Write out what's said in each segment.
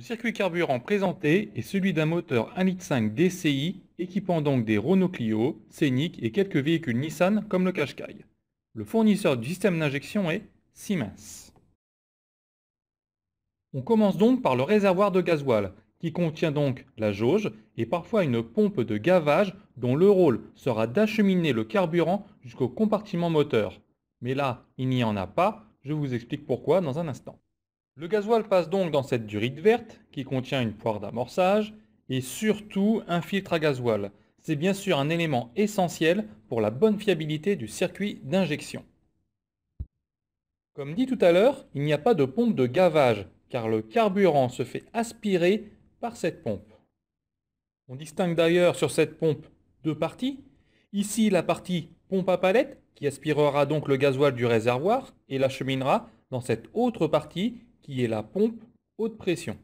Le circuit carburant présenté est celui d'un moteur 1.5 DCI équipant donc des Renault Clio, Scénic et quelques véhicules Nissan comme le Qashqai. Le fournisseur du système d'injection est Siemens. On commence donc par le réservoir de gasoil, qui contient donc la jauge et parfois une pompe de gavage dont le rôle sera d'acheminer le carburant jusqu'au compartiment moteur. Mais là, il n'y en a pas, je vous explique pourquoi dans un instant. Le gasoil passe donc dans cette durite verte, qui contient une poire d'amorçage, et surtout un filtre à gasoil. C'est bien sûr un élément essentiel pour la bonne fiabilité du circuit d'injection. Comme dit tout à l'heure, il n'y a pas de pompe de gavage, car le carburant se fait aspirer par cette pompe. On distingue d'ailleurs sur cette pompe deux parties. Ici, la partie pompe à palette, qui aspirera donc le gasoil du réservoir et l'acheminera dans cette autre partie qui est la pompe haute pression.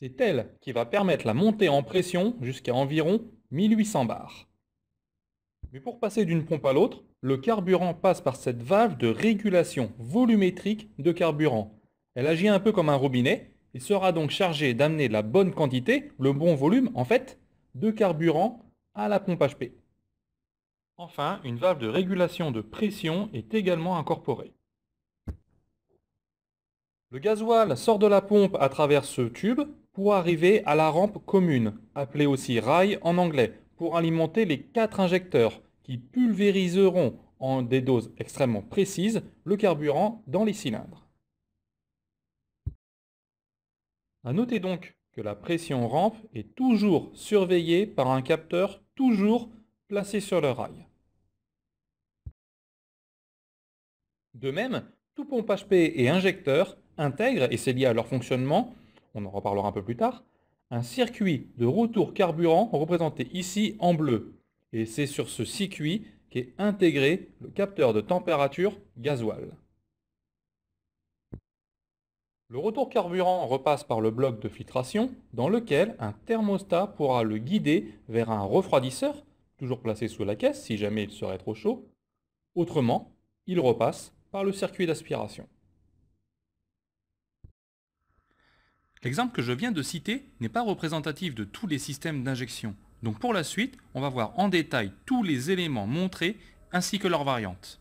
C'est elle qui va permettre la montée en pression jusqu'à environ 1800 bars. Mais pour passer d'une pompe à l'autre, le carburant passe par cette valve de régulation volumétrique de carburant. Elle agit un peu comme un robinet, et sera donc chargée d'amener la bonne quantité, le bon volume en fait, de carburant à la pompe HP. Enfin, une valve de régulation de pression est également incorporée. Le gasoil sort de la pompe à travers ce tube pour arriver à la rampe commune, appelée aussi rail en anglais, pour alimenter les quatre injecteurs qui pulvériseront en des doses extrêmement précises le carburant dans les cylindres. A noter donc que la pression rampe est toujours surveillée par un capteur toujours placé sur le rail. De même, tout pompe HP et injecteur intègre, et c'est lié à leur fonctionnement, on en reparlera un peu plus tard, un circuit de retour carburant représenté ici en bleu. Et c'est sur ce circuit qu'est intégré le capteur de température gasoil. Le retour carburant repasse par le bloc de filtration dans lequel un thermostat pourra le guider vers un refroidisseur, toujours placé sous la caisse si jamais il serait trop chaud. Autrement, il repasse par le circuit d'aspiration. L'exemple que je viens de citer n'est pas représentatif de tous les systèmes d'injection. Donc pour la suite, on va voir en détail tous les éléments montrés ainsi que leurs variantes.